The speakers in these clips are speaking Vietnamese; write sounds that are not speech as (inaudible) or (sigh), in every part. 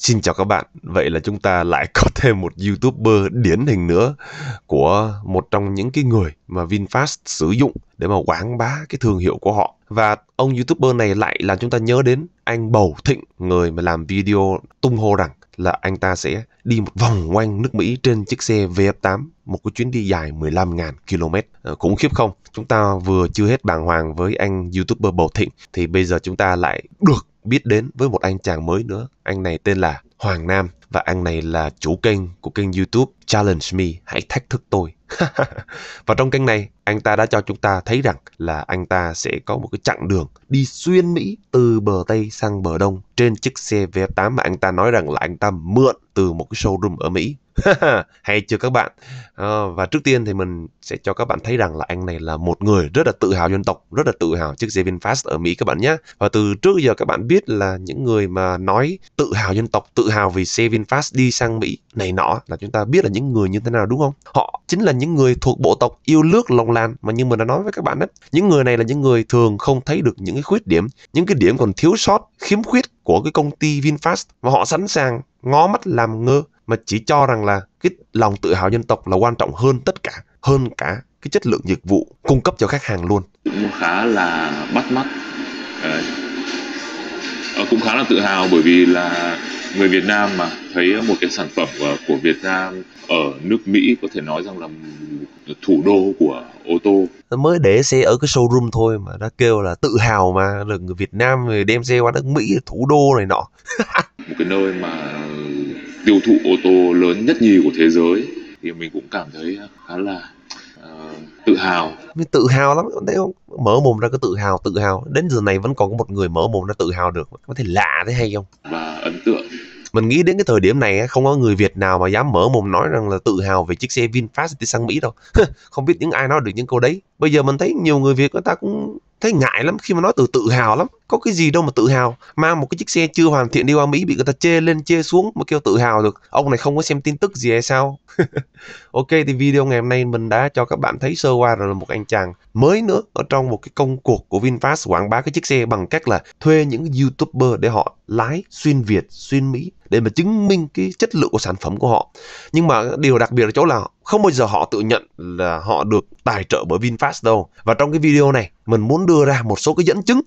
Xin chào các bạn, vậy là chúng ta lại có (laughs) thêm một YouTuber điển hình nữa của một trong những cái người mà VinFast sử dụng để mà quảng bá cái thương hiệu của họ. Và ông YouTuber này lại làm chúng ta nhớ đến anh Bầu Thịnh, người mà làm video tung hô rằng là anh ta sẽ đi một vòng quanh nước Mỹ trên chiếc xe VF8, một cái chuyến đi dài 15.000 km. Ờ, khủng khiếp không? Chúng ta vừa chưa hết bàng hoàng với anh YouTuber Bầu Thịnh, thì bây giờ chúng ta lại được biết đến với một anh chàng mới nữa. Anh này tên là Hoàng Nam và anh này là chủ kênh của kênh YouTube challenge me, hãy thách thức tôi. (laughs) và trong kênh này, anh ta đã cho chúng ta thấy rằng là anh ta sẽ có một cái chặng đường đi xuyên Mỹ từ bờ Tây sang bờ Đông trên chiếc xe V8 mà anh ta nói rằng là anh ta mượn từ một cái showroom ở Mỹ. (laughs) Hay chưa các bạn? À, và trước tiên thì mình sẽ cho các bạn thấy rằng là anh này là một người rất là tự hào dân tộc, rất là tự hào chiếc xe VinFast ở Mỹ các bạn nhé. Và từ trước giờ các bạn biết là những người mà nói tự hào dân tộc, tự hào vì xe VinFast đi sang Mỹ này nọ là chúng ta biết là những những người như thế nào đúng không họ chính là những người thuộc bộ tộc yêu lướt lòng lan mà như mình đã nói với các bạn đấy những người này là những người thường không thấy được những cái khuyết điểm những cái điểm còn thiếu sót khiếm khuyết của cái công ty vinfast và họ sẵn sàng ngó mắt làm ngơ mà chỉ cho rằng là cái lòng tự hào dân tộc là quan trọng hơn tất cả hơn cả cái chất lượng dịch vụ cung cấp cho khách hàng luôn cũng khá là bắt mắt Đấy. Ờ, ờ, cũng khá là tự hào bởi vì là người Việt Nam mà thấy một cái sản phẩm ờ, của Việt Nam ở nước Mỹ có thể nói rằng là thủ đô của ô tô mới để xe ở cái showroom thôi mà đã kêu là tự hào mà là người Việt Nam người đem xe qua nước Mỹ thủ đô này nọ (laughs) một cái nơi mà tiêu thụ ô tô lớn nhất nhì của thế giới thì mình cũng cảm thấy khá là uh, tự hào mình tự hào lắm thấy không mở mồm ra cứ tự hào tự hào đến giờ này vẫn còn có một người mở mồm ra tự hào được có thể lạ thế hay không và tượng mình nghĩ đến cái thời điểm này không có người Việt nào mà dám mở mồm nói rằng là tự hào về chiếc xe VinFast đi sang Mỹ đâu. (laughs) không biết những ai nói được những câu đấy bây giờ mình thấy nhiều người việt người ta cũng thấy ngại lắm khi mà nói từ tự hào lắm có cái gì đâu mà tự hào mang một cái chiếc xe chưa hoàn thiện đi qua mỹ bị người ta chê lên chê xuống mà kêu tự hào được ông này không có xem tin tức gì hay sao (laughs) ok thì video ngày hôm nay mình đã cho các bạn thấy sơ qua rồi là một anh chàng mới nữa ở trong một cái công cuộc của vinfast quảng bá cái chiếc xe bằng cách là thuê những youtuber để họ lái xuyên việt xuyên mỹ để mà chứng minh cái chất lượng của sản phẩm của họ nhưng mà điều đặc biệt ở chỗ là không bao giờ họ tự nhận là họ được tài trợ bởi VinFast đâu và trong cái video này mình muốn đưa ra một số cái dẫn chứng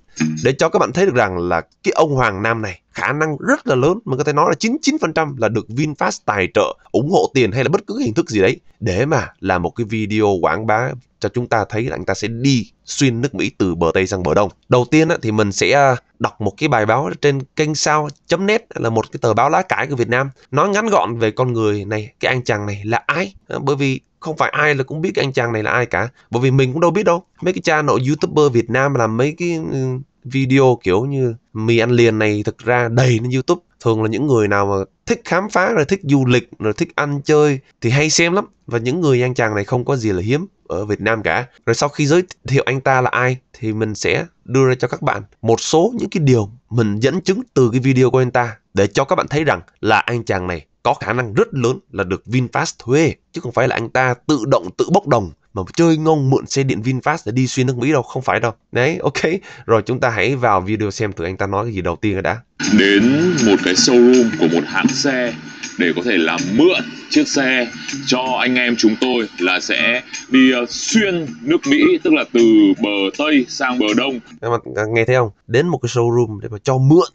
để cho các bạn thấy được rằng là cái ông Hoàng Nam này khả năng rất là lớn mình có thể nói là 99% là được VinFast tài trợ ủng hộ tiền hay là bất cứ hình thức gì đấy để mà làm một cái video quảng bá cho chúng ta thấy là anh ta sẽ đi xuyên nước Mỹ từ bờ Tây sang bờ Đông. Đầu tiên thì mình sẽ à, đọc một cái bài báo trên kênh sao.net là một cái tờ báo lá cải của Việt Nam. Nói ngắn gọn về con người này, cái anh chàng này là ai? Ờ, bởi vì không phải ai là cũng biết cái anh chàng này là ai cả. Bởi vì mình cũng đâu biết đâu. Mấy cái cha nội YouTuber Việt Nam làm mấy cái ừ, video kiểu như mì ăn liền này thực ra đầy lên YouTube. Thường là những người nào mà thích khám phá rồi thích du lịch rồi thích ăn chơi thì hay xem lắm và những người Giang Chàng này không có gì là hiếm ở Việt Nam cả. Rồi sau khi giới thiệu anh ta là ai thì mình sẽ đưa ra cho các bạn một số những cái điều mình dẫn chứng từ cái video của anh ta để cho các bạn thấy rằng là anh chàng này có khả năng rất lớn là được VinFast thuê chứ không phải là anh ta tự động tự bốc đồng mà chơi ngon mượn xe điện VinFast để đi xuyên nước Mỹ đâu, không phải đâu. Đấy, ok. Rồi chúng ta hãy vào video xem thử anh ta nói cái gì đầu tiên rồi đã. Đến một cái showroom của một hãng xe để có thể làm mượn chiếc xe cho anh em chúng tôi là sẽ đi ờ, xuyên nước Mỹ tức là từ bờ Tây sang bờ Đông. Em nghe thấy không? Đến một cái showroom để mà cho mượn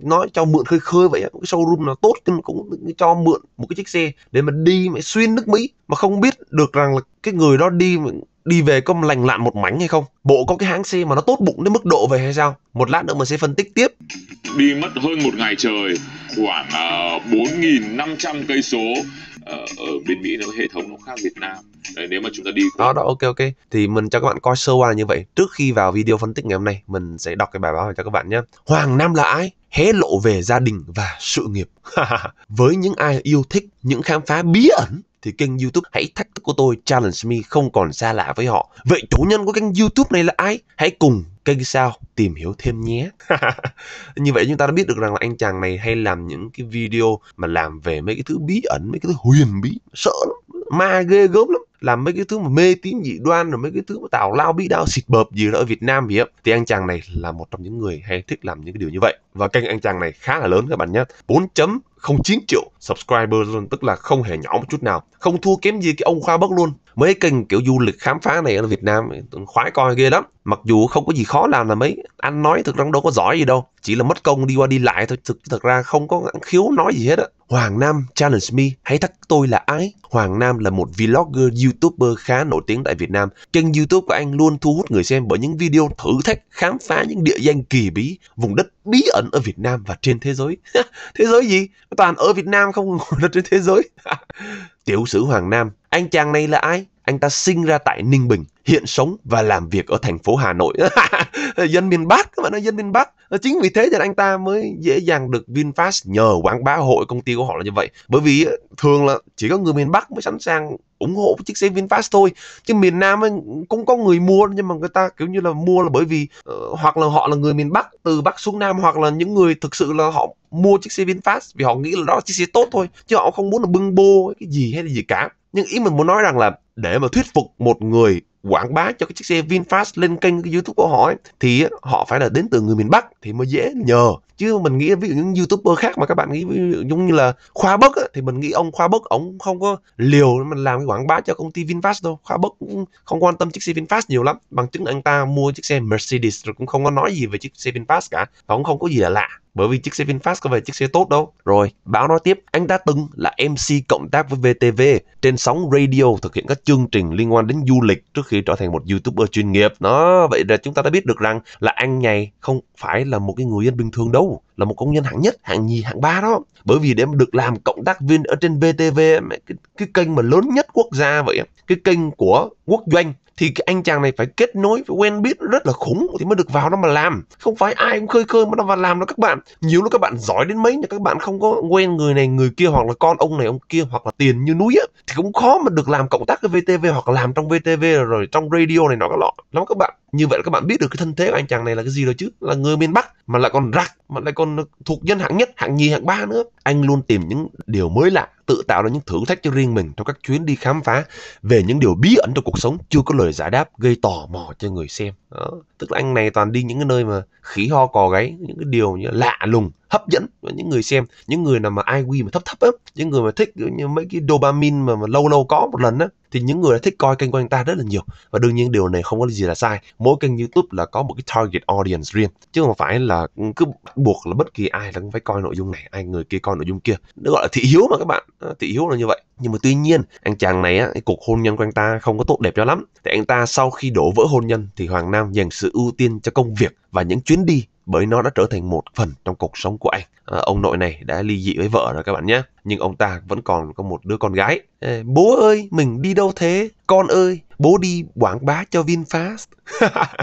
nói cho mượn khơi khơi vậy cái showroom nào tốt nhưng cũng cho mượn một cái chiếc xe để mà đi mà xuyên nước mỹ mà không biết được rằng là cái người đó đi đi về có lành lặn một mảnh hay không bộ có cái hãng xe mà nó tốt bụng đến mức độ về hay sao một lát nữa mình sẽ phân tích tiếp đi mất hơn một ngày trời khoảng uh, năm trăm cây số Ờ, ở, bên Mỹ nó hệ thống nó khác Việt Nam Đấy, nếu mà chúng ta đi đó đó ok ok thì mình cho các bạn coi sơ qua như vậy trước khi vào video phân tích ngày hôm nay mình sẽ đọc cái bài báo này cho các bạn nhé Hoàng Nam là ai hé lộ về gia đình và sự nghiệp (laughs) với những ai yêu thích những khám phá bí ẩn thì kênh YouTube Hãy Thách Thức của tôi Challenge Me không còn xa lạ với họ. Vậy chủ nhân của kênh YouTube này là ai? Hãy cùng kênh sao tìm hiểu thêm nhé. (laughs) như vậy chúng ta đã biết được rằng là anh chàng này hay làm những cái video mà làm về mấy cái thứ bí ẩn, mấy cái thứ huyền bí, sợ lắm, ma ghê gớm lắm làm mấy cái thứ mà mê tín dị đoan rồi mấy cái thứ mà tào lao bí đao xịt bợp gì đó ở Việt Nam vậy á thì anh chàng này là một trong những người hay thích làm những cái điều như vậy và kênh anh chàng này khá là lớn các bạn nhé 4 không 9 triệu subscriber luôn tức là không hề nhỏ một chút nào không thua kém gì cái ông khoa bắc luôn mấy kênh kiểu du lịch khám phá này ở Việt Nam khoái coi ghê lắm mặc dù không có gì khó làm là mấy anh nói thực ra đâu có giỏi gì đâu chỉ là mất công đi qua đi lại thôi thực thật ra không có khiếu nói gì hết á Hoàng Nam challenge me hãy thắc tôi là ai Hoàng Nam là một vlogger youtuber khá nổi tiếng tại Việt Nam kênh youtube của anh luôn thu hút người xem bởi những video thử thách khám phá những địa danh kỳ bí vùng đất bí ẩn ở Việt Nam và trên thế giới (laughs) thế giới gì toàn ở Việt Nam không là (laughs) trên thế giới (laughs) Tiểu sử Hoàng Nam, anh chàng này là ai? Anh ta sinh ra tại Ninh Bình, hiện sống và làm việc ở thành phố Hà Nội. (laughs) dân miền Bắc, các bạn nói dân miền Bắc. Ờ, chính vì thế thì anh ta mới dễ dàng được VinFast nhờ quảng bá hội công ty của họ là như vậy. Bởi vì ờ, thường là chỉ có người miền Bắc mới sẵn sàng ủng hộ chiếc xe VinFast thôi. Chứ miền Nam cũng có người mua nhưng mà người ta kiểu như là mua là bởi vì uh, hoặc là họ là người miền Bắc từ Bắc xuống Nam hoặc là những người thực sự là họ mua chiếc xe VinFast vì họ nghĩ là đó là chiếc xe tốt thôi chứ họ không muốn là bưng bô cái gì hay là gì cả nhưng ý mình muốn nói rằng là để mà thuyết phục một người quảng bá cho cái chiếc xe VinFast lên kênh cái YouTube của họ ấy, thì họ phải là đến từ người miền Bắc thì mới dễ nhờ chứ mình nghĩ ví dụ những youtuber khác mà các bạn nghĩ giống như là khoa bất thì mình nghĩ ông khoa bất ông không có liều mà làm cái quảng bá cho công ty VinFast đâu khoa bất cũng không quan tâm chiếc xe VinFast nhiều lắm bằng chứng là anh ta mua chiếc xe Mercedes rồi cũng không có nói gì về chiếc xe VinFast cả và cũng không có gì là lạ bởi vì chiếc xe VinFast có vẻ chiếc xe tốt đâu. Rồi, báo nói tiếp, anh ta từng là MC cộng tác với VTV trên sóng radio thực hiện các chương trình liên quan đến du lịch trước khi trở thành một YouTuber chuyên nghiệp. đó vậy là chúng ta đã biết được rằng là anh này không phải là một cái người dân bình thường đâu, là một công nhân hạng nhất, hạng nhì, hạng ba đó. Bởi vì để được làm cộng tác viên ở trên VTV, cái, cái kênh mà lớn nhất quốc gia vậy, cái kênh của quốc doanh thì cái anh chàng này phải kết nối phải quen biết rất là khủng thì mới được vào đó mà làm không phải ai cũng khơi khơi mà nó vào làm đó các bạn nhiều lúc các bạn giỏi đến mấy là các bạn không có quen người này người kia hoặc là con ông này ông kia hoặc là tiền như núi á thì cũng khó mà được làm cộng tác với VTV hoặc là làm trong VTV rồi trong radio này nọ các lọ lắm các bạn như vậy là các bạn biết được cái thân thế của anh chàng này là cái gì rồi chứ là người miền bắc mà lại còn rạc mà lại còn thuộc dân hạng nhất hạng nhì hạng ba nữa anh luôn tìm những điều mới lạ tự tạo ra những thử thách cho riêng mình trong các chuyến đi khám phá về những điều bí ẩn trong cuộc sống chưa có lời giải đáp gây tò mò cho người xem đó. tức là anh này toàn đi những cái nơi mà khí ho cò gáy những cái điều như lạ lùng hấp dẫn với những người xem những người nào mà IQ mà thấp thấp á những người mà thích như mấy cái dopamine mà, mà lâu lâu có một lần á thì những người thích coi kênh của anh ta rất là nhiều và đương nhiên điều này không có gì là sai mỗi kênh youtube là có một cái target audience riêng chứ không phải là cứ buộc là bất kỳ ai là cũng phải coi nội dung này ai người kia coi nội dung kia nó gọi là thị hiếu mà các bạn ờ, thị hiếu là như vậy nhưng mà tuy nhiên anh chàng này á cuộc hôn nhân của anh ta không có tốt đẹp cho lắm thì anh ta sau khi đổ vỡ hôn nhân thì hoàng nam dành sự ưu tiên cho công việc và những chuyến đi bởi nó đã trở thành một phần trong cuộc sống của anh. À, ông nội này đã ly dị với vợ rồi các bạn nhé, nhưng ông ta vẫn còn có một đứa con gái. À, bố ơi, mình đi đâu thế? Con ơi, bố đi quảng bá cho VinFast. (laughs)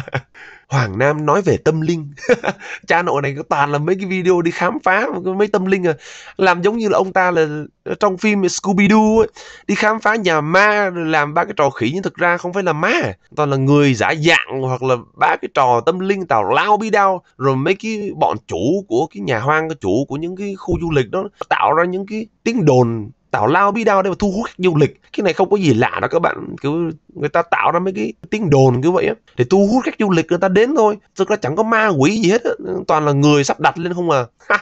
Hoàng Nam nói về tâm linh (laughs) cha nội này toàn là mấy cái video đi khám phá mấy tâm linh à làm giống như là ông ta là trong phim Scooby Doo ấy, đi khám phá nhà ma làm ba cái trò khỉ nhưng thực ra không phải là ma toàn là người giả dạng hoặc là ba cái trò tâm linh tào lao bi đao rồi mấy cái bọn chủ của cái nhà hoang chủ của những cái khu du lịch đó tạo ra những cái tiếng đồn tào lao bi đao đây mà thu hút khách du lịch cái này không có gì lạ đó các bạn cứ người ta tạo ra mấy cái tiếng đồn như vậy á để thu hút khách du lịch người ta đến thôi thực ra chẳng có ma quỷ gì hết á. toàn là người sắp đặt lên không à (laughs)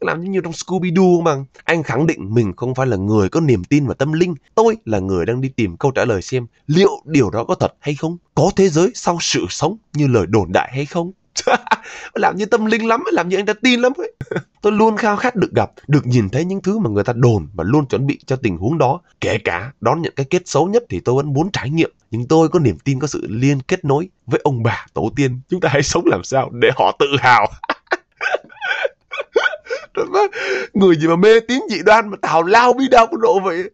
làm như trong Scooby Doo bằng anh khẳng định mình không phải là người có niềm tin và tâm linh tôi là người đang đi tìm câu trả lời xem liệu điều đó có thật hay không có thế giới sau sự sống như lời đồn đại hay không (laughs) làm như tâm linh lắm làm như anh ta tin lắm ấy (laughs) tôi luôn khao khát được gặp được nhìn thấy những thứ mà người ta đồn và luôn chuẩn bị cho tình huống đó kể cả đón nhận cái kết xấu nhất thì tôi vẫn muốn trải nghiệm nhưng tôi có niềm tin có sự liên kết nối với ông bà tổ tiên chúng ta hãy sống làm sao để họ tự hào (laughs) người gì mà mê tín dị đoan mà tào lao bi đao quân độ vậy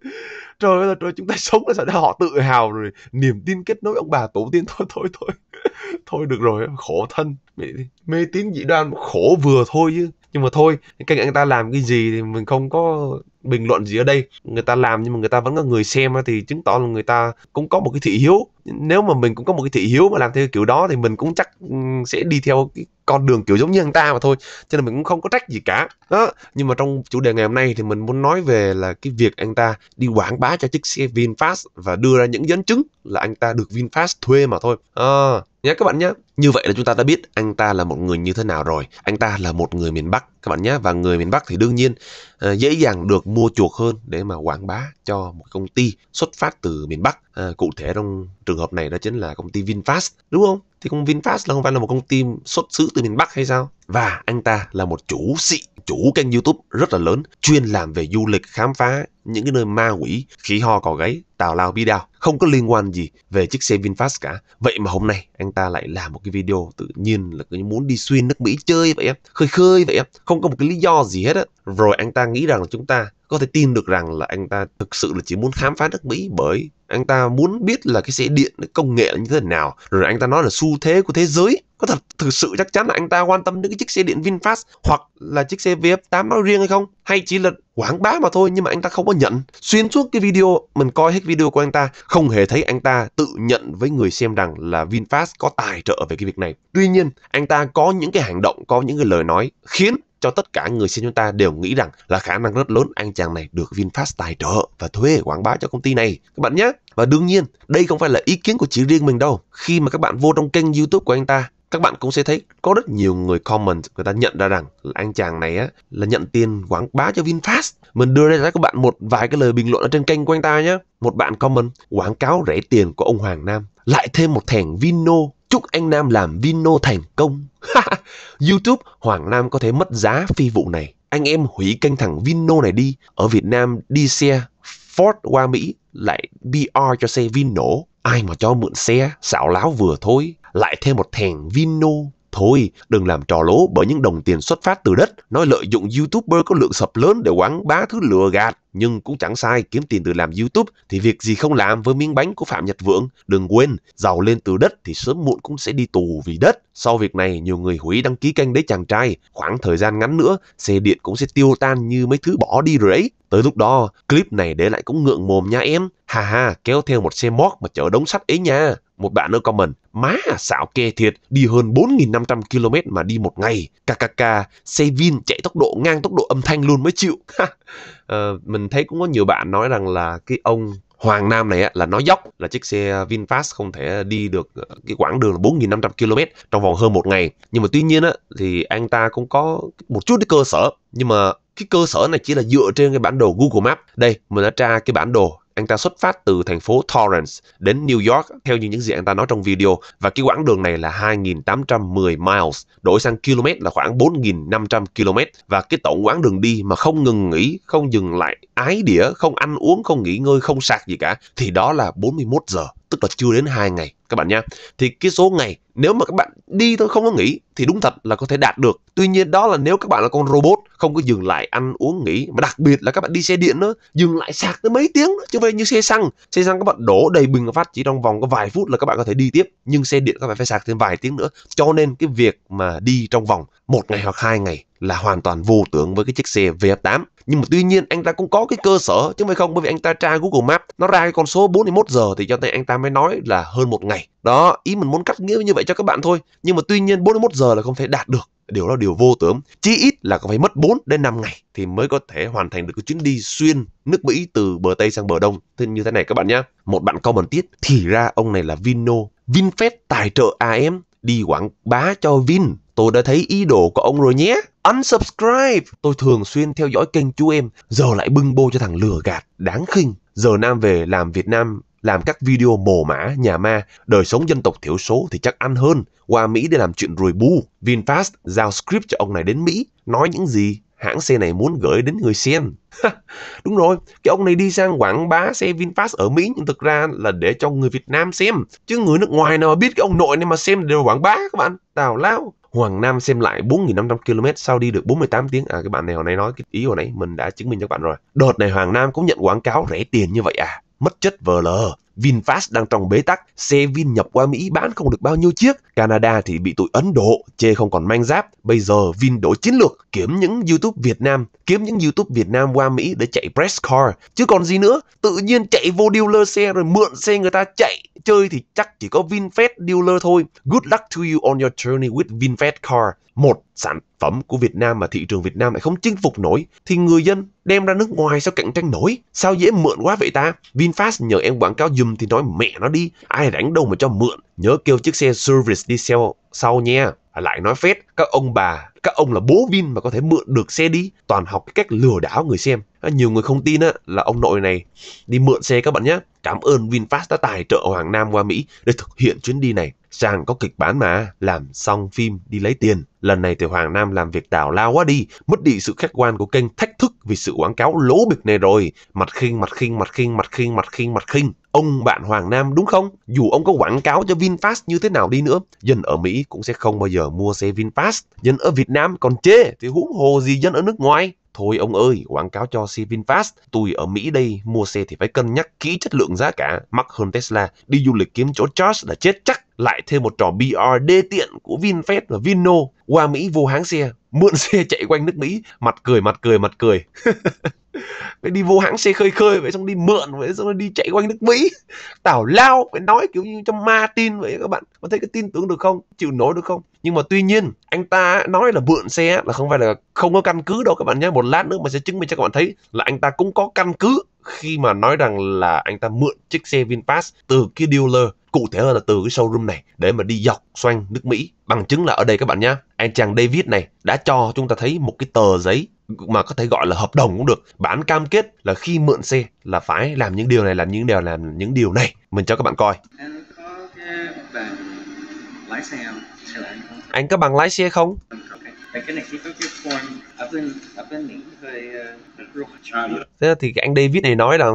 trời ơi trời chúng ta sống là sao để họ tự hào rồi niềm tin kết nối ông bà tổ tiên thôi thôi thôi (laughs) thôi được rồi khổ thân mê, mê tín dị đoan khổ vừa thôi chứ nhưng mà thôi cái người ta làm cái gì thì mình không có bình luận gì ở đây người ta làm nhưng mà người ta vẫn có người xem thì chứng tỏ là người ta cũng có một cái thị hiếu nếu mà mình cũng có một cái thị hiếu mà làm theo kiểu đó thì mình cũng chắc ừ, sẽ đi theo cái con đường kiểu giống như người ta mà thôi cho nên mình cũng không có trách gì cả đó nhưng mà trong chủ đề ngày hôm nay thì mình muốn nói về là cái việc anh ta đi quảng bá cho chiếc xe VinFast và đưa ra những dẫn chứng là anh ta được VinFast thuê mà thôi à, nhé các bạn nhé. Như vậy là chúng ta đã biết anh ta là một người như thế nào rồi. Anh ta là một người miền Bắc các bạn nhé. Và người miền Bắc thì đương nhiên ờ, dễ dàng được mua chuộc hơn để mà quảng bá cho một công ty xuất phát từ miền Bắc. À, cụ thể trong trường hợp này đó chính là công ty VinFast đúng không? Thì công VinFast là không phải là một công ty xuất xứ từ miền Bắc hay sao? Và anh ta là một chủ sĩ, chủ kênh YouTube rất là lớn, chuyên làm về du lịch khám phá những cái nơi ma quỷ, khỉ ho cò gáy, tào lao bi đao, không có liên quan gì về chiếc xe VinFast cả. Vậy mà hôm nay anh ta lại làm một cái video tự nhiên là cứ muốn đi xuyên nước Mỹ chơi vậy em, khơi khơi vậy em, không có một cái lý do gì hết á. Rồi anh ta nghĩ rằng là chúng ta có thể tin được rằng là anh ta thực sự là chỉ muốn khám phá nước Mỹ bởi anh ta muốn biết là cái xe điện cái công nghệ là như thế nào rồi anh ta nói là xu thế của thế giới có thật thực sự chắc chắn là anh ta quan tâm đến cái chiếc xe điện VinFast hoặc là chiếc xe VF8 nói riêng hay không hay chỉ là quảng bá mà thôi nhưng mà anh ta không có nhận xuyên suốt cái video mình coi hết video của anh ta không hề thấy anh ta tự nhận với người xem rằng là VinFast có tài trợ về cái việc này tuy nhiên anh ta có những cái hành động có những cái lời nói khiến cho tất cả người xem chúng ta đều nghĩ rằng là khả năng rất lớn anh chàng này được VinFast tài trợ và thuê quảng bá cho công ty này các bạn nhé. Và đương nhiên, đây không phải là ý kiến của chỉ riêng mình đâu. Khi mà các bạn vô trong kênh YouTube của anh ta, các bạn cũng sẽ thấy có rất nhiều người comment người ta nhận ra rằng là anh chàng này á là nhận tiền quảng bá cho VinFast. Mình đưa ra cho các bạn một vài cái lời bình luận ở trên kênh của anh ta nhé. Một bạn comment quảng cáo rẻ tiền của ông Hoàng Nam lại thêm một thẻng Vino Chúc anh Nam làm Vino thành công. (laughs) YouTube Hoàng Nam có thể mất giá phi vụ này. Anh em hủy kênh thằng Vino này đi. Ở Việt Nam đi xe Ford qua Mỹ lại BR cho xe Vin Ai mà cho mượn xe, xảo láo vừa thôi. Lại thêm một thèn Vino Thôi, đừng làm trò lố bởi những đồng tiền xuất phát từ đất, nói lợi dụng YouTuber có lượng sập lớn để quảng bá thứ lừa gạt. Nhưng cũng chẳng sai, kiếm tiền từ làm YouTube thì việc gì không làm với miếng bánh của Phạm Nhật Vượng. Đừng quên, giàu lên từ đất thì sớm muộn cũng sẽ đi tù vì đất. Sau việc này, nhiều người hủy đăng ký kênh đấy chàng trai. Khoảng thời gian ngắn nữa, xe điện cũng sẽ tiêu tan như mấy thứ bỏ đi rồi ấy. Tới lúc đó, clip này để lại cũng ngượng mồm nha em. ha ha kéo theo một xe mót mà chở đống sắt ấy nha một bạn nữa comment, má xạo kê thiệt, đi hơn 4.500 km mà đi một ngày, kkk, xe Vin chạy tốc độ ngang tốc độ âm thanh luôn mới chịu. à, mình thấy cũng có nhiều bạn nói rằng là cái ông Hoàng Nam này là nó dốc là chiếc xe VinFast không thể đi được ờ, cái quãng đường là 4.500 km trong vòng hơn một ngày. Nhưng mà tuy nhiên á, thì anh ta cũng có một chút cái cơ sở. Nhưng mà cái cơ sở này chỉ là dựa trên cái bản đồ Google Maps. Đây, mình đã tra cái bản đồ anh ta xuất phát từ thành phố Torrance đến New York theo như những gì anh ta nói trong video và cái quãng đường này là 2.810 miles, đổi sang km là khoảng 4.500 km và cái tổng quãng đường đi mà không ngừng nghỉ, không dừng lại, ái đĩa, không ăn uống, không nghỉ ngơi, không sạc gì cả thì đó là 41 giờ, tức là chưa đến 2 ngày các bạn nha Thì cái số ngày nếu mà các bạn đi thôi không có nghỉ thì đúng thật là có thể đạt được. Tuy nhiên đó là nếu các bạn là con robot không có dừng lại ăn uống nghỉ mà đặc biệt là các bạn đi xe điện nữa dừng lại sạc tới mấy tiếng nữa. chứ về như xe xăng xe xăng các bạn đổ đầy bình phát chỉ trong vòng có vài phút là các bạn có thể đi tiếp nhưng xe điện các bạn phải sạc thêm vài tiếng nữa cho nên cái việc mà đi trong vòng một ngày hoặc hai ngày là hoàn toàn vô tưởng với cái chiếc xe VF8. Nhưng mà tuy nhiên anh ta cũng có cái cơ sở chứ không phải không bởi vì anh ta tra Google Maps nó ra cái con số 41 giờ thì cho nên anh ta mới nói là hơn một ngày. Đó, ý mình muốn cắt nghĩa như vậy cho các bạn thôi. Nhưng mà tuy nhiên 41 giờ là không thể đạt được. Điều đó là điều vô tưởng. Chí ít là cũng phải mất 4 đến 5 ngày thì mới có thể hoàn thành được cái chuyến đi xuyên nước Mỹ từ bờ Tây sang bờ Đông. Thế như thế này các bạn nhé. Một bạn comment tiết thì ra ông này là Vino. VinFast tài trợ AM đi quảng bá cho Vin Tôi đã thấy ý đồ của ông rồi nhé. Unsubscribe. Tôi thường xuyên theo dõi kênh chú em. Giờ lại bưng bô cho thằng lừa gạt. Đáng khinh. Giờ Nam về làm Việt Nam làm các video mồ mã, nhà ma, đời sống dân tộc thiểu số thì chắc ăn hơn. Qua Mỹ để làm chuyện rùi bu. VinFast giao script cho ông này đến Mỹ. Nói những gì hãng xe này muốn gửi đến người xem. Đúng rồi, cái ông này đi sang quảng bá xe VinFast ở Mỹ nhưng thực ra là để cho người Việt Nam xem. Chứ người nước ngoài nào biết cái ông nội này mà xem đều quảng bá các bạn. Tào lao. Hoàng Nam xem lại 4.500 km sau đi được 48 tiếng. À, cái bạn này hồi nãy nói cái ý hồi nãy mình đã chứng minh cho các bạn rồi. Đợt này Hoàng Nam cũng nhận quảng cáo rẻ tiền như vậy à. Mất chất vờ lờ. VinFast đang trong bế tắc, xe Vin nhập qua Mỹ bán không được bao nhiêu chiếc, Canada thì bị tụi Ấn Độ chê không còn manh giáp. Bây giờ Vin đổi chiến lược, kiếm những YouTube Việt Nam, kiếm những YouTube Việt Nam qua Mỹ để chạy press car, chứ còn gì nữa. Tự nhiên chạy vô dealer xe rồi mượn xe người ta chạy, chơi thì chắc chỉ có VinFast dealer thôi. Good luck to you on your journey with VinFast car. Một sản phẩm của Việt Nam mà thị trường Việt Nam lại không chinh phục nổi thì người dân đem ra nước ngoài sao cạnh tranh nổi? Sao dễ mượn quá vậy ta? VinFast nhờ em quảng cáo dùm giùm thì nói mẹ nó đi. Ai rảnh đâu mà cho mượn. Nhớ kêu chiếc xe service đi xeo sau nha. À, lại nói phết, các ông bà, các ông là bố Vin mà có thể mượn được xe đi. Toàn học cái cách lừa đảo người xem. À, nhiều người không tin á, là ông nội này đi mượn xe các bạn nhé. Cảm ơn VinFast đã tài trợ Hoàng Nam qua Mỹ để thực hiện chuyến đi này. Chàng có kịch bán mà, làm xong phim đi lấy tiền. Lần này thì Hoàng Nam làm việc tào lao quá đi, mất đi sự khách quan của kênh thách thức vì sự quảng cáo lố bịch này rồi. Mặt khinh, mặt khinh, mặt khinh, mặt khinh, mặt khinh, mặt khinh. Ông bạn Hoàng Nam đúng không? Dù ông có quảng cáo cho VinFast như thế nào đi nữa, dân ở Mỹ cũng sẽ không bao giờ mua xe VinFast. Dân ở Việt Nam còn chê, thì huống hồ gì dân ở nước ngoài. Thôi ông ơi, quảng cáo cho xe VinFast, tôi ở Mỹ đây mua xe thì phải cân nhắc kỹ chất lượng giá cả, mắc hơn Tesla, đi du lịch kiếm chỗ charge là chết chắc lại thêm một trò BR đê tiện của VinFast và Vinno qua Mỹ vô hãng xe, mượn (laughs) xe chạy quanh nước Mỹ, mặt cười mặt cười mặt cười. (laughs) phải đi vô hãng xe khơi khơi vậy xong đi mượn vậy xong đi chạy quanh nước Mỹ (laughs) tào lao phải nói kiểu như trong ma tin vậy các bạn có thấy cái tin tưởng được không chịu nổi được không nhưng mà tuy nhiên anh ta nói là mượn xe là không phải là không có căn cứ đâu các bạn nhé một lát nữa mà sẽ chứng minh cho các bạn thấy là anh ta cũng có căn cứ khi mà nói rằng là anh ta mượn chiếc xe VinFast từ cái dealer cụ thể hơn là từ cái showroom này để mà đi dọc xoanh nước Mỹ. Bằng chứng là ở đây các bạn nhá anh chàng David này đã cho chúng ta thấy một cái tờ giấy mà có thể gọi là hợp đồng cũng được. Bản cam kết là khi mượn xe là phải làm những điều này, làm những điều làm những điều này. Mình cho các bạn coi. Anh có cái bằng lái xe không? Anh có bằng lái xe không? Okay. Cái này khi có Thế thì anh David này nói là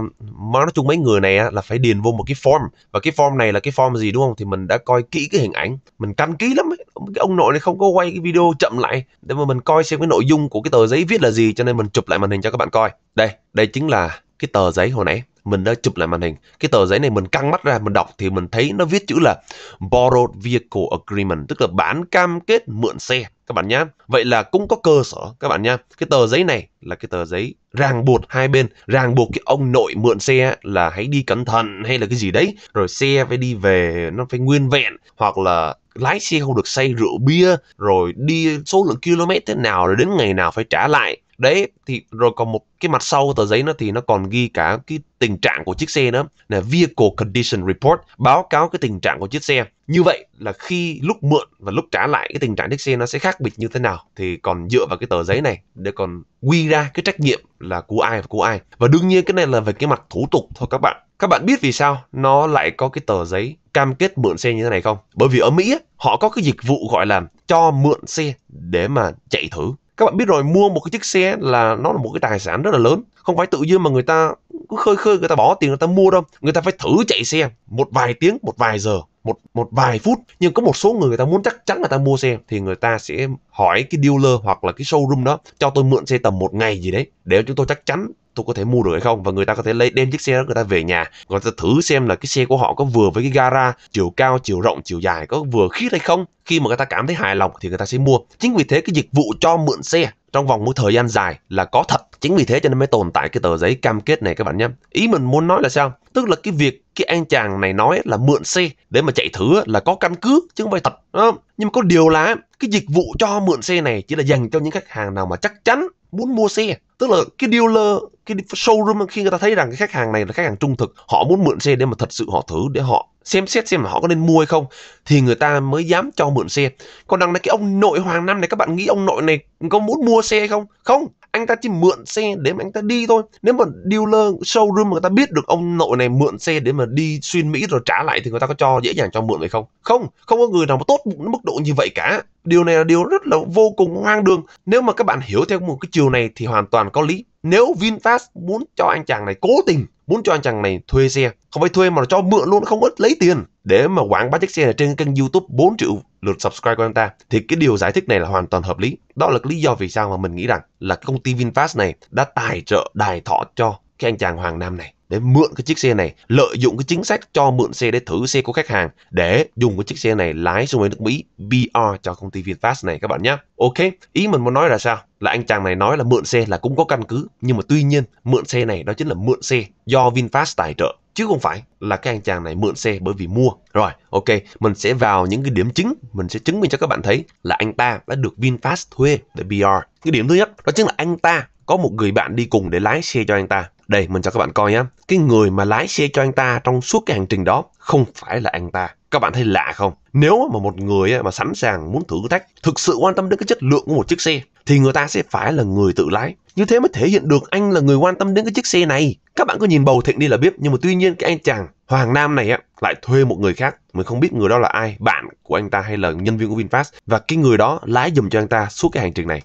nói chung mấy người này là phải điền vô một cái form và cái form này là cái form gì đúng không? Thì mình đã coi kỹ cái hình ảnh, mình căn kỹ lắm ấy. Cái ông nội này không có quay cái video chậm lại để mà mình coi xem cái nội dung của cái tờ giấy viết là gì cho nên mình chụp lại màn hình cho các bạn coi. Đây, đây chính là cái tờ giấy hồi nãy mình đã chụp lại màn hình. Cái tờ giấy này mình căng mắt ra mình đọc thì mình thấy nó viết chữ là Borrowed Vehicle Agreement, tức là bán cam kết mượn xe các bạn nhá Vậy là cũng có cơ sở các bạn nhá Cái tờ giấy này là cái tờ giấy ràng buộc hai bên, ràng buộc cái ông nội mượn xe là hãy đi cẩn thận hay là cái gì đấy, rồi xe phải đi về nó phải nguyên vẹn hoặc là lái xe không được say rượu bia rồi đi số lượng km thế nào rồi đến ngày nào phải trả lại đấy thì rồi còn một cái mặt sau tờ giấy nó thì nó còn ghi cả cái tình trạng của chiếc xe nữa là vehicle condition report báo cáo cái tình trạng của chiếc xe như vậy là khi lúc mượn và lúc trả lại cái tình trạng chiếc xe nó sẽ khác biệt như thế nào thì còn dựa vào cái tờ giấy này để còn quy ra cái trách nhiệm là của ai và của ai và đương nhiên cái này là về cái mặt thủ tục thôi các bạn các bạn biết vì sao nó lại có cái tờ giấy cam kết mượn xe như thế này không? Bởi vì ở Mỹ họ có cái dịch vụ gọi là cho mượn xe để mà chạy thử các bạn biết rồi mua một cái chiếc xe là nó là một cái tài sản rất là lớn không phải tự nhiên mà người ta cứ khơi khơi người ta bỏ tiền người ta mua đâu người ta phải thử chạy xe một vài tiếng một vài giờ một một vài phút nhưng có một số người người ta muốn chắc chắn người ta mua xe thì người ta sẽ hỏi cái dealer hoặc là cái showroom đó cho tôi mượn xe tầm một ngày gì đấy để chúng tôi chắc chắn tôi có thể mua được hay không và người ta có thể lấy đem chiếc xe đó người ta về nhà người ta thử xem là cái xe của họ có vừa với cái gara chiều cao chiều rộng chiều dài có vừa khít hay không khi mà người ta cảm thấy hài lòng thì người ta sẽ mua chính vì thế cái dịch vụ cho mượn xe trong vòng một thời gian dài là có thật chính vì thế cho nên mới tồn tại cái tờ giấy cam kết này các bạn nhé ý mình muốn nói là sao tức là cái việc cái anh chàng này nói là mượn xe để mà chạy thử là có căn cứ chứ không phải thật à, nhưng mà có điều là cái dịch vụ cho mượn xe này chỉ là dành cho những khách hàng nào mà chắc chắn muốn mua xe tức là cái dealer cái showroom khi người ta thấy rằng cái khách hàng này là khách hàng trung thực họ muốn mượn xe để mà thật sự họ thử để họ xem xét xem là họ có nên mua hay không thì người ta mới dám cho mượn xe còn đằng này cái ông nội hoàng nam này các bạn nghĩ ông nội này có muốn mua xe hay không không anh ta chỉ mượn xe để mà anh ta đi thôi nếu mà dealer showroom mà người ta biết được ông nội này mượn xe để mà đi xuyên mỹ rồi trả lại thì người ta có cho dễ dàng cho mượn hay không không không có người nào mà tốt bụng đến mức độ như vậy cả điều này là điều rất là vô cùng hoang đường nếu mà các bạn hiểu theo một cái chiều này thì hoàn toàn có lý nếu vinfast muốn cho anh chàng này cố tình muốn cho anh chàng này thuê xe không phải thuê mà cho mượn luôn không ít lấy tiền để mà quảng bá chiếc xe này trên kênh youtube 4 triệu lượt subscribe của anh ta thì cái điều giải thích này là hoàn toàn hợp lý đó là lý do vì sao mà mình nghĩ rằng là cái công ty VinFast này đã tài trợ đài thọ cho cái anh chàng Hoàng Nam này để mượn cái chiếc xe này, lợi dụng cái chính sách cho mượn xe để thử xe của khách hàng để dùng cái chiếc xe này lái xuống đến nước Mỹ BR cho công ty VinFast này các bạn nhé. Ok, ý mình muốn nói là sao? Là anh chàng này nói là mượn xe là cũng có căn cứ, nhưng mà tuy nhiên mượn xe này đó chính là mượn xe do VinFast tài trợ Chứ không phải là cái anh chàng này mượn xe bởi vì mua. Rồi, ok, mình sẽ vào những cái điểm chính, mình sẽ chứng minh cho các bạn thấy là anh ta đã được VinFast thuê để BR. Cái điểm thứ nhất, đó chính là anh ta có một người bạn đi cùng để lái xe cho anh ta. Đây, mình cho các bạn coi nhé. Cái người mà lái xe cho anh ta trong suốt cái hành trình đó không phải là anh ta các bạn thấy lạ không? Nếu mà một người mà sẵn sàng muốn thử thách, thực sự quan tâm đến cái chất lượng của một chiếc xe, thì người ta sẽ phải là người tự lái. Như thế mới thể hiện được anh là người quan tâm đến cái chiếc xe này. Các bạn có nhìn bầu thịnh đi là biết, nhưng mà tuy nhiên cái anh chàng Hoàng Nam này á lại thuê một người khác, mình không biết người đó là ai, bạn của anh ta hay là nhân viên của VinFast và cái người đó lái dùm cho anh ta suốt cái hành trình này.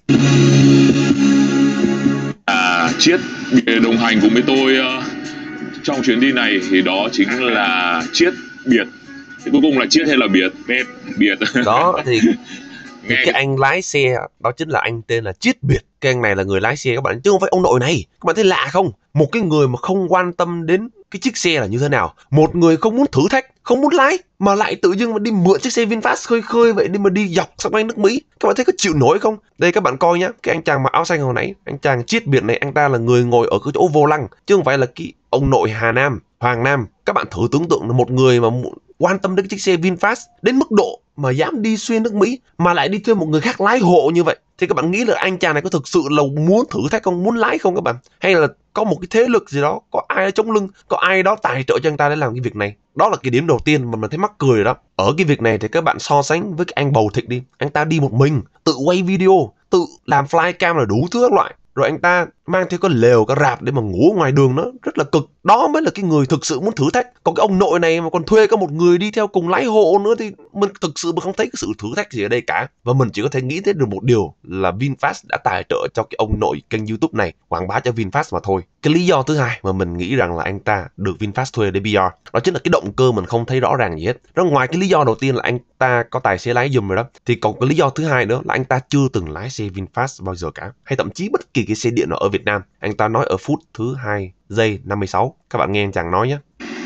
À, chiếc đồng hành cùng với tôi uh, trong chuyến đi này thì đó chính là chiếc biệt thì cuối cùng là chết hay là biệt em biệt đó thì (laughs) thì cái anh lái xe đó chính là anh tên là Chiết Biệt cái anh này là người lái xe các bạn chứ không phải ông nội này các bạn thấy lạ không một cái người mà không quan tâm đến cái chiếc xe là như thế nào một người không muốn thử thách không muốn lái mà lại tự dưng mà đi mượn chiếc xe Vinfast khơi khơi vậy đi mà đi dọc sân bay nước Mỹ các bạn thấy có chịu nổi không đây các bạn coi nhá cái anh chàng mặc áo xanh hồi nãy anh chàng Chiết Biệt này anh ta là người ngồi ở cái chỗ vô lăng chứ không phải là cái ông nội Hà Nam Hoàng Nam các bạn thử tưởng tượng là một người mà quan tâm đến chiếc xe VinFast đến mức độ mà dám đi xuyên nước Mỹ mà lại đi thuê một người khác lái hộ như vậy thì các bạn nghĩ là anh chàng này có thực sự là muốn thử thách không muốn lái không các bạn hay là có một cái thế lực gì đó có ai đó chống lưng có ai đó tài trợ cho anh ta để làm cái việc này đó là cái điểm đầu tiên mà mình thấy mắc cười đó ở cái việc này thì các bạn so sánh với cái anh bầu thịt đi anh ta đi một mình tự quay video tự làm flycam là đủ thứ các loại rồi anh ta mang theo cái lều cái rạp để mà ngủ ngoài đường nó rất là cực đó mới là cái người thực sự muốn thử thách còn cái ông nội này mà còn thuê có một người đi theo cùng lái hộ nữa thì mình thực sự mình không thấy cái sự thử thách gì ở đây cả và mình chỉ có thể nghĩ tới được một điều là VinFast đã tài trợ cho cái ông nội kênh YouTube này quảng bá cho VinFast mà thôi cái lý do thứ hai mà mình nghĩ rằng là anh ta được VinFast thuê để PR đó chính là cái động cơ mình không thấy rõ ràng gì hết nó ngoài cái lý do đầu tiên là anh ta có tài xế lái dùm rồi đó thì còn cái lý do thứ hai nữa là anh ta chưa từng lái xe VinFast bao giờ cả hay thậm chí bất kỳ cái xe điện nào ở Việt Nam anh ta nói ở phút thứ hai giây 56 các bạn nghe anh chàng nói nhé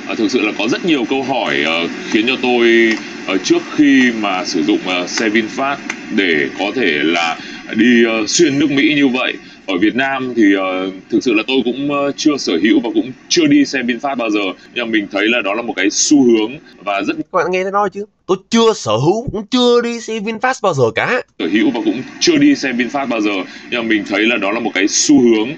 à, thực sự là có rất nhiều câu hỏi uh, khiến cho tôi uh, trước khi mà sử dụng uh, xe VinFast để có thể là đi uh, xuyên nước Mỹ như vậy ở Việt Nam thì uh, thực sự là tôi cũng uh, chưa sở hữu và cũng chưa đi xem VinFast bao giờ nhưng mà mình thấy là đó là một cái xu hướng và rất các bạn nghe thấy nói chứ tôi chưa sở hữu cũng chưa đi xem VinFast bao giờ cả sở hữu và cũng chưa đi xem VinFast bao giờ nhưng mà mình thấy là đó là một cái xu hướng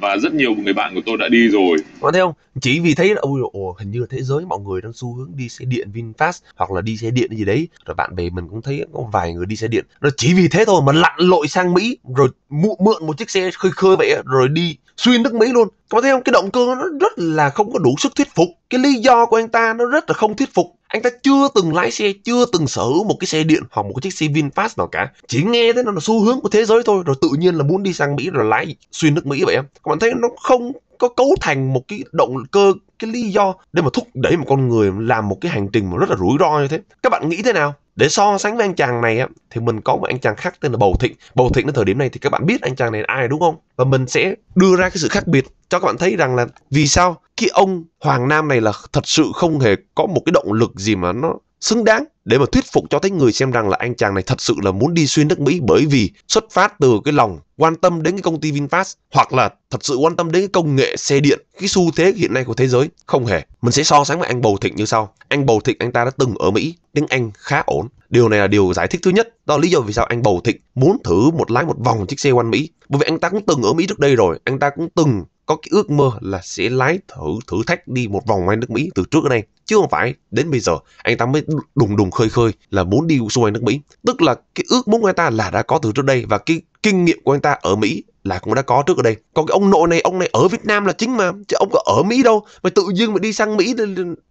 và rất nhiều người bạn của tôi đã đi rồi có thấy không chỉ vì thấy là ôi ồ, hình như thế giới mọi người đang xu hướng đi xe điện vinfast hoặc là đi xe điện gì đấy rồi bạn bè mình cũng thấy có vài người đi xe điện rồi chỉ vì thế thôi mà lặn lội sang mỹ rồi mượn một chiếc xe khơi khơi vậy rồi đi xuyên nước mỹ luôn có thấy không cái động cơ nó rất là không có đủ sức thuyết phục cái lý do của anh ta nó rất là không thuyết phục anh ta chưa từng lái xe chưa từng sở hữu một cái xe điện hoặc một cái chiếc xe vinfast nào cả chỉ nghe thấy nó là xu hướng của thế giới thôi rồi tự nhiên là muốn đi sang mỹ rồi lái xuyên nước mỹ vậy em các bạn thấy nó không có cấu thành một cái động cơ cái lý do để mà thúc đẩy một con người làm một cái hành trình mà rất là rủi ro như thế các bạn nghĩ thế nào để so sánh với anh chàng này á thì mình có một anh chàng khác tên là bầu thịnh bầu thịnh đến thời điểm này thì các bạn biết anh chàng này là ai đúng không và mình sẽ đưa ra cái sự khác biệt cho các bạn thấy rằng là vì sao cái ông hoàng nam này là thật sự không hề có một cái động lực gì mà nó xứng đáng để mà thuyết phục cho thấy người xem rằng là anh chàng này thật sự là muốn đi xuyên nước Mỹ bởi vì xuất phát từ cái lòng quan tâm đến cái công ty VinFast hoặc là thật sự quan tâm đến cái công nghệ xe điện, cái xu thế hiện nay của thế giới. Không hề. Mình sẽ so sánh với anh Bầu Thịnh như sau. Anh Bầu Thịnh anh ta đã từng ở Mỹ, tiếng Anh khá ổn. Điều này là điều giải thích thứ nhất. Đó là lý do vì sao anh Bầu Thịnh muốn thử một lái một vòng chiếc xe quanh Mỹ. Bởi vì anh ta cũng từng ở Mỹ trước đây rồi, anh ta cũng từng có cái ước mơ là sẽ lái thử thử thách đi một vòng quanh nước Mỹ từ trước đến nay chứ không phải đến bây giờ anh ta mới đùng đùng khơi khơi là muốn đi xung quanh nước Mỹ tức là cái ước muốn của anh ta là đã có từ trước đây và cái kinh nghiệm của anh ta ở Mỹ là cũng đã có trước ở đây còn cái ông nội này ông này ở Việt Nam là chính mà chứ ông có ở Mỹ đâu mà tự dưng mà đi sang Mỹ để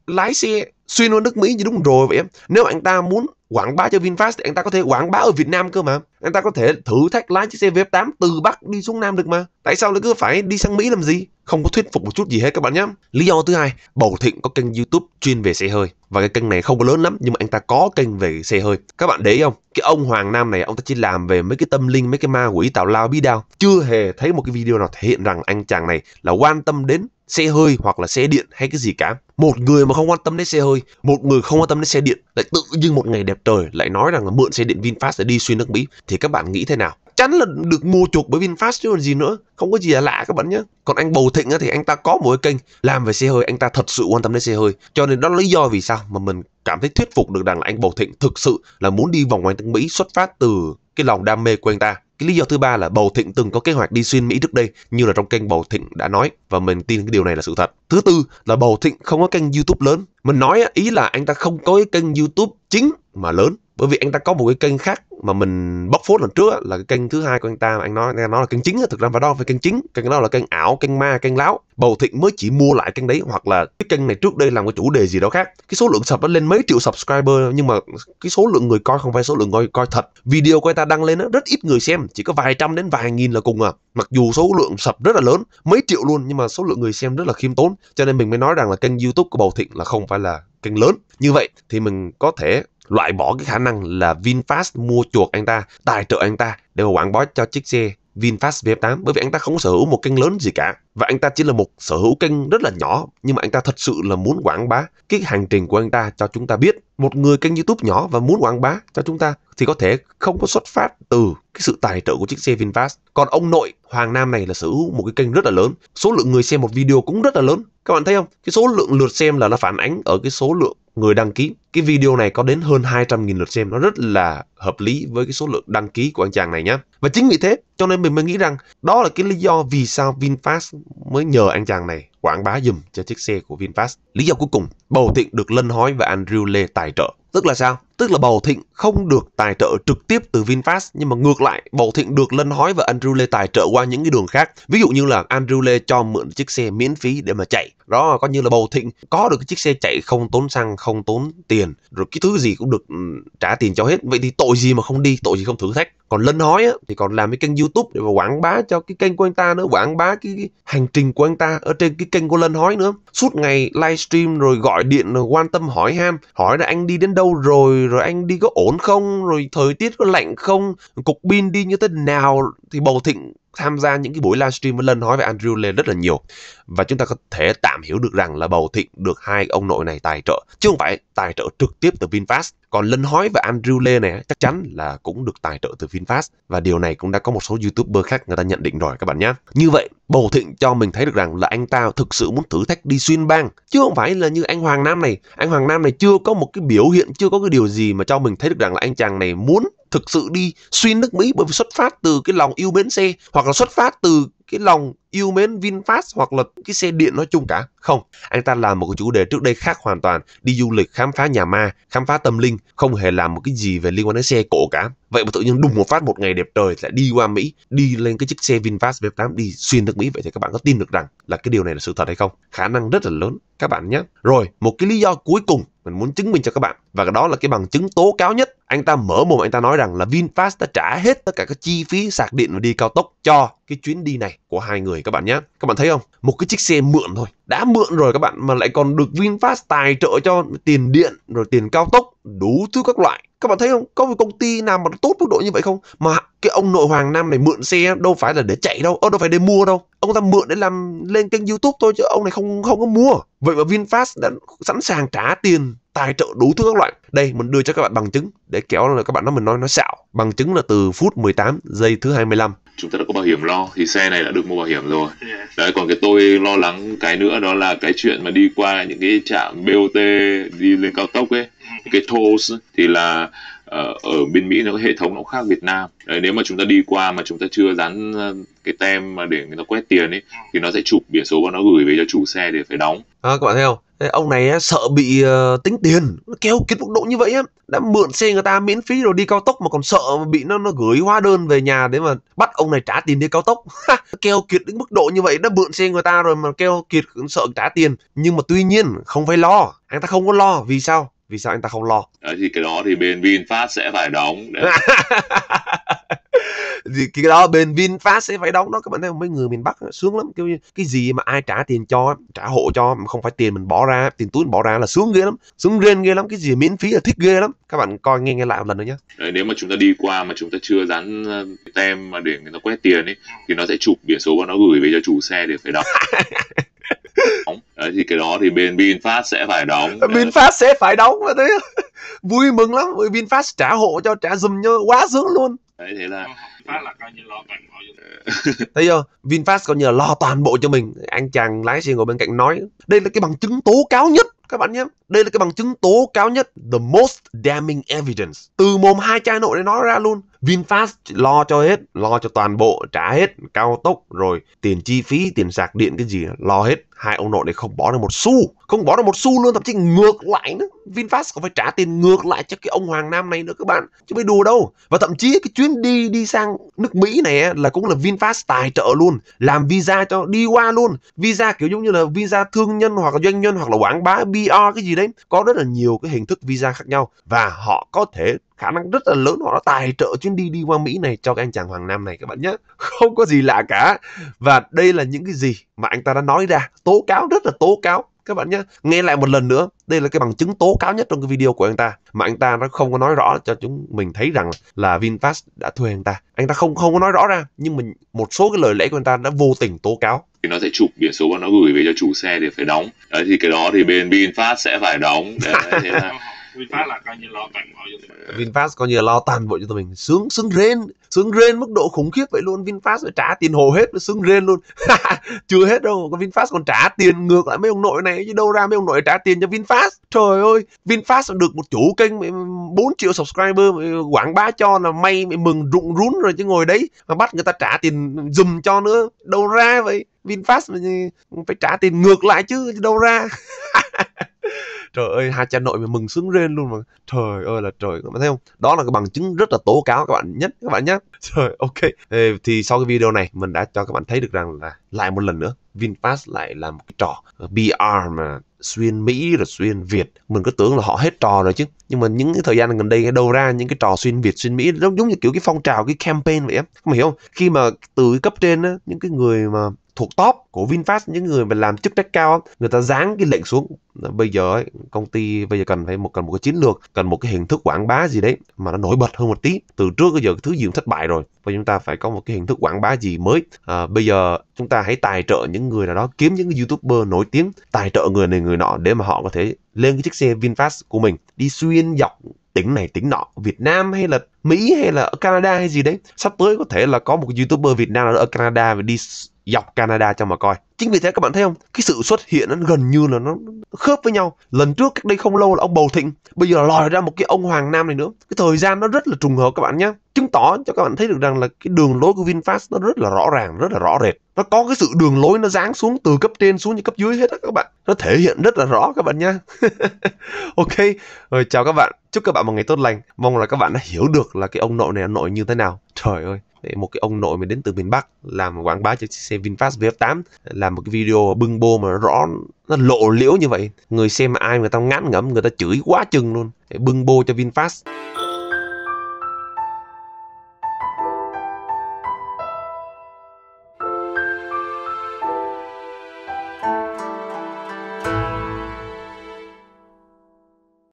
lái xe xuyên qua nước Mỹ như đúng rồi vậy em nếu anh ta muốn quảng bá cho VinFast thì anh ta có thể quảng bá ở Việt Nam cơ mà. Anh ta có thể thử thách lái chiếc xe V8 từ Bắc đi xuống Nam được mà. Tại sao lại cứ phải đi sang Mỹ làm gì? Không có thuyết phục một chút gì hết các bạn nhé. Lý do thứ hai, Bầu Thịnh có kênh YouTube chuyên về xe hơi và cái kênh này không có lớn lắm nhưng mà anh ta có kênh về xe hơi. Các bạn để ý không? Cái ông Hoàng Nam này ông ta chỉ làm về mấy cái tâm linh, mấy cái ma quỷ tào lao bí đao, chưa hề thấy một cái video nào thể hiện rằng anh chàng này là quan tâm đến xe hơi hoặc là xe điện hay cái gì cả. Một người mà không quan tâm đến xe hơi, một người không quan tâm đến xe điện lại tự nhiên một ngày đẹp trời lại nói rằng là mượn xe điện VinFast để đi xuyên nước Mỹ thì các bạn nghĩ thế nào? chắn là được mua chuộc bởi VinFast chứ còn gì nữa không có gì là lạ các bạn nhé còn anh Bầu Thịnh thì anh ta có một cái kênh làm về xe hơi anh ta thật sự quan tâm đến xe hơi cho nên đó là lý do vì sao mà mình cảm thấy thuyết phục được rằng là anh Bầu Thịnh thực sự là muốn đi vòng quanh nước Mỹ xuất phát từ cái lòng đam mê của anh ta cái lý do thứ ba là Bầu Thịnh từng có kế hoạch đi xuyên Mỹ trước đây như là trong kênh Bầu Thịnh đã nói và mình tin cái điều này là sự thật. Thứ tư là Bầu Thịnh không có kênh YouTube lớn. Mình nói ý là anh ta không có cái kênh YouTube chính mà lớn bởi vì anh ta có một cái kênh khác mà mình bóc phốt lần trước là cái kênh thứ hai của anh ta mà anh nói anh nói là kênh chính thực ra phải đó phải kênh chính kênh đó là kênh ảo kênh ma kênh láo bầu thịnh mới chỉ mua lại kênh đấy hoặc là cái kênh này trước đây làm cái chủ đề gì đó khác cái số lượng sập nó lên mấy triệu subscriber nhưng mà cái số lượng người coi không phải số lượng người coi thật video của anh ta đăng lên đó, rất ít người xem chỉ có vài trăm đến vài nghìn là cùng à mặc dù số lượng sập rất là lớn mấy triệu luôn nhưng mà số lượng người xem rất là khiêm tốn cho nên mình mới nói rằng là kênh youtube của bầu thịnh là không phải là kênh lớn như vậy thì mình có thể loại bỏ cái khả năng là VinFast mua chuộc anh ta, tài trợ anh ta để mà quảng bá cho chiếc xe VinFast VF8 bởi vì anh ta không sở hữu một kênh lớn gì cả và anh ta chỉ là một sở hữu kênh rất là nhỏ nhưng mà anh ta thật sự là muốn quảng bá cái hành trình của anh ta cho chúng ta biết một người kênh YouTube nhỏ và muốn quảng bá cho chúng ta thì có thể không có xuất phát từ cái sự tài trợ của chiếc xe VinFast còn ông nội Hoàng Nam này là sở hữu một cái kênh rất là lớn số lượng người xem một video cũng rất là lớn các bạn thấy không cái số lượng lượt xem là nó phản ánh ở cái số lượng người đăng ký cái video này có đến hơn 200.000 lượt xem nó rất là hợp lý với cái số lượng đăng ký của anh chàng này nhé và chính vì thế cho nên mình mới nghĩ rằng đó là cái lý do vì sao VinFast mới nhờ anh chàng này quảng bá dùm cho chiếc xe của VinFast lý do cuối cùng bầu thiện được Lân Hói và Andrew Lê tài trợ tức là sao Tức là Bầu Thịnh không được tài trợ trực tiếp từ VinFast nhưng mà ngược lại Bầu Thịnh được Lân Hói và Andrew Lê tài trợ qua những cái đường khác. Ví dụ như là Andrew Lê cho mượn chiếc xe miễn phí để mà chạy. Đó coi như là Bầu Thịnh có được cái chiếc xe chạy không tốn xăng, không tốn tiền. Rồi cái thứ gì cũng được ừ, trả tiền cho hết. Vậy thì tội gì mà không đi, tội gì không thử thách còn lân hói á, thì còn làm cái kênh youtube để mà quảng bá cho cái kênh của anh ta nữa quảng bá cái, cái hành trình của anh ta ở trên cái kênh của lân hói nữa suốt ngày livestream rồi gọi điện rồi quan tâm hỏi ham hỏi là anh đi đến đâu rồi rồi anh đi có ổn không rồi thời tiết có lạnh không cục pin đi như thế nào thì bầu thịnh tham gia những cái buổi livestream với Lân nói về Andrew Lê rất là nhiều và chúng ta có thể tạm hiểu được rằng là bầu thịnh được hai ông nội này tài trợ chứ không phải tài trợ trực tiếp từ VinFast còn Linh Hói và Andrew Lê này chắc chắn là cũng được tài trợ từ VinFast và điều này cũng đã có một số YouTuber khác người ta nhận định rồi các bạn nhé. Như vậy, Bầu Thịnh cho mình thấy được rằng là anh ta thực sự muốn thử thách đi xuyên bang chứ không phải là như anh Hoàng Nam này. Anh Hoàng Nam này chưa có một cái biểu hiện, chưa có cái điều gì mà cho mình thấy được rằng là anh chàng này muốn thực sự đi xuyên nước Mỹ bởi vì xuất phát từ cái lòng yêu mến xe hoặc là xuất phát từ cái lòng yêu mến VinFast hoặc là cái xe điện nói chung cả. Không, anh ta làm một cái chủ đề trước đây khác hoàn toàn, đi du lịch khám phá nhà ma, khám phá tâm linh, không hề làm một cái gì về liên quan đến xe cổ cả. Vậy mà tự nhiên đùng một phát một ngày đẹp trời lại đi qua Mỹ, đi lên cái chiếc xe VinFast V8 đi xuyên nước Mỹ vậy thì các bạn có tin được rằng là cái điều này là sự thật hay không? Khả năng rất là lớn các bạn nhé. Rồi, một cái lý do cuối cùng mình muốn chứng minh cho các bạn và đó là cái bằng chứng tố cáo nhất. Anh ta mở mồm anh ta nói rằng là VinFast đã trả hết tất cả các chi phí sạc điện và đi cao tốc cho cái chuyến đi này của hai người các bạn nhé. Các bạn thấy không? Một cái chiếc xe mượn thôi. Đã mượn rồi các bạn mà lại còn được VinFast tài trợ cho tiền điện, rồi tiền cao tốc, đủ thứ các loại. Các bạn thấy không? Có một công ty nào mà tốt mức độ như vậy không? Mà cái ông nội Hoàng Nam này mượn xe đâu phải là để chạy đâu, ông ờ, đâu phải để mua đâu. Ông ta mượn để làm lên kênh YouTube thôi chứ ông này không không có mua. Vậy mà VinFast đã sẵn sàng trả tiền tài trợ đủ thứ các loại. Đây mình đưa cho các bạn bằng chứng để kéo là các bạn nói mình nói nó xạo. Bằng chứng là từ phút 18 giây thứ 25. Chúng ta đã hiểm lo thì xe này đã được mua bảo hiểm rồi yeah. Dạ. đấy còn cái tôi lo lắng cái nữa đó là cái chuyện mà đi qua những cái trạm BOT đi lên cao tốc ấy những ừ. cái tolls thì là ờ, ở bên Mỹ nó có hệ thống nó khác Việt Nam đấy, nếu mà chúng ta đi qua mà chúng ta chưa dán ờ, cái tem mà để người ta quét tiền ấy ừ. thì nó sẽ chụp biển số và nó gửi về cho chủ xe để phải đóng à, các bạn thấy không ông này sợ bị ờ, tính tiền kéo kiến mức độ như vậy á đã mượn xe người ta miễn phí rồi đi cao tốc mà còn sợ bị nó nó gửi hóa đơn về nhà để mà bắt ông này trả tiền đi cao tốc (laughs) keo kiệt đến mức độ như vậy đã mượn xe người ta rồi mà keo kiệt sợ trả tiền nhưng mà tuy nhiên không phải lo anh ta không có lo vì sao vì sao anh ta không lo Đấy, ờ, thì cái đó thì bên Vinfast sẽ phải đóng (laughs) thì cái đó bên VinFast sẽ phải đóng đó các bạn thấy không mấy người miền Bắc sướng lắm kiểu như cái gì mà ai trả tiền cho trả hộ cho mà không phải tiền mình bỏ ra tiền túi mình bỏ ra là sướng ghê lắm sướng rên ghê lắm cái gì miễn phí là thích ghê lắm các bạn coi nghe nghe lại một lần nữa nhé nếu mà chúng ta đi qua mà chúng ta chưa dán ờ, tem mà để người ta quét tiền ấy thì nó sẽ chụp biển số và nó gửi về cho chủ xe để phải đóng (laughs) Đấy, thì cái đó thì bên VinFast sẽ phải đóng VinFast sẽ phải đóng mà thế (laughs) vui mừng lắm VinFast trả hộ cho trả dùm cho quá sướng luôn đấy thế là VinFast là coi như lo toàn bộ. (laughs) thấy chưa VinFast coi như là lo toàn bộ cho mình anh chàng lái xe ngồi bên cạnh nói đây là cái bằng chứng tố cáo nhất các bạn nhé đây là cái bằng chứng tố cáo nhất the most damning evidence từ mồm hai chai nội này nói ra luôn VinFast lo cho hết, lo cho toàn bộ, trả hết cao tốc rồi tiền chi phí, tiền sạc điện cái gì lo hết. Hai ông nội này không bỏ được một xu, không bỏ được một xu luôn, thậm chí ngược lại nữa. VinFast còn phải trả tiền ngược lại cho cái ông Hoàng Nam này nữa các bạn, chứ mới đùa đâu. Và thậm chí cái chuyến đi đi sang nước Mỹ này là cũng là VinFast tài trợ luôn, làm visa cho đi qua luôn. Visa kiểu giống như là visa thương nhân hoặc là doanh nhân hoặc là quảng bá BR cái gì đấy, có rất là nhiều cái hình thức visa khác nhau và họ có thể khả năng rất là lớn họ đã tài trợ chuyến đi đi qua Mỹ này cho cái anh chàng Hoàng Nam này các bạn nhé. (laughs) Không có gì lạ cả. Và đây là những cái gì mà anh ta đã nói ra. Tố cáo rất là tố cáo các bạn nhé. Nghe lại một lần nữa, đây là cái bằng chứng tố cáo nhất trong cái video của anh ta mà anh ta nó không có nói rõ cho chúng mình thấy rằng là VinFast đã thuê anh ta. Anh ta không không có nói rõ ra nhưng mình một số cái lời lẽ của anh ta đã vô tình tố cáo thì nó sẽ chụp biển số và nó gửi về cho chủ xe để phải đóng. Đấy thì cái đó thì bên VinFast sẽ phải đóng. Đấy, thế là (laughs) VinFast là coi như lo toàn bộ cho tụi mình VinFast coi như lo toàn bộ cho tụi mình sướng sướng rên sướng rên mức độ khủng khiếp vậy luôn VinFast phải trả tiền hồ hết sướng rên luôn (laughs) chưa hết đâu có VinFast còn trả tiền ngược lại mấy ông nội này chứ đâu ra mấy ông nội trả tiền cho VinFast trời ơi VinFast được một chủ kênh 4 triệu subscriber quảng bá cho là may mày mừng rụng rún rồi chứ ngồi đấy mà bắt người ta trả tiền dùm cho nữa đâu ra vậy VinFast phải trả tiền ngược lại chứ đâu ra (laughs) trời ơi hai cha nội mà mừng sướng lên luôn mà trời ơi là trời các bạn thấy không đó là cái bằng chứng rất là tố cáo các bạn nhất các bạn nhé trời ok thì sau cái video này mình đã cho các bạn thấy được rằng là lại một lần nữa VinFast lại là một cái trò br ờ, mà xuyên Mỹ rồi xuyên Việt mình cứ tưởng là họ hết trò rồi chứ nhưng mà những cái thời gian gần đây đâu ra những cái trò xuyên Việt xuyên Mỹ giống giống như kiểu cái phong trào cái campaign vậy em mày hiểu không khi mà từ cấp trên á những cái người mà thuộc top của VinFast những người mà làm chức trách cao người ta dán cái lệnh xuống bây giờ công ty bây giờ cần phải một cần một cái chiến lược cần một cái hình thức quảng bá gì đấy mà nó nổi bật hơn một tí từ trước bây giờ cái thứ gì cũng thất bại rồi và chúng ta phải có một cái hình thức quảng bá gì mới à, bây giờ chúng ta hãy tài trợ những người nào đó kiếm những cái youtuber nổi tiếng tài trợ người này người nọ để mà họ có thể lên cái chiếc xe VinFast của mình đi xuyên dọc tỉnh này tỉnh nọ Việt Nam hay là Mỹ hay là ở Canada hay gì đấy sắp tới có thể là có một youtuber Việt Nam ở Canada và đi dọc Canada cho mà coi. Chính vì thế các bạn thấy không, cái sự xuất hiện nó gần như là nó khớp với nhau. Lần trước cách đây không lâu là ông Bầu Thịnh, bây giờ lòi ra một cái ông Hoàng Nam này nữa. Cái thời gian nó rất là trùng hợp các bạn nhé. Chứng tỏ cho các bạn thấy được rằng là cái đường lối của VinFast nó rất là rõ ràng, rất là rõ rệt. Nó có cái sự đường lối nó dáng xuống từ cấp trên xuống như cấp dưới hết á các bạn. Nó thể hiện rất là rõ các bạn nhé. (laughs) ok, rồi chào các bạn. Chúc các bạn một ngày tốt lành. Mong là các bạn đã hiểu được là cái ông nội này ông nội như thế nào. Trời ơi, để một cái ông nội mình đến từ miền Bắc làm quảng bá cho chiếc xe VinFast VF8 làm một cái video bưng bô mà rõ nó lộ liễu như vậy người xem ai người ta ngán ngẩm người ta chửi quá chừng luôn để bưng bô cho VinFast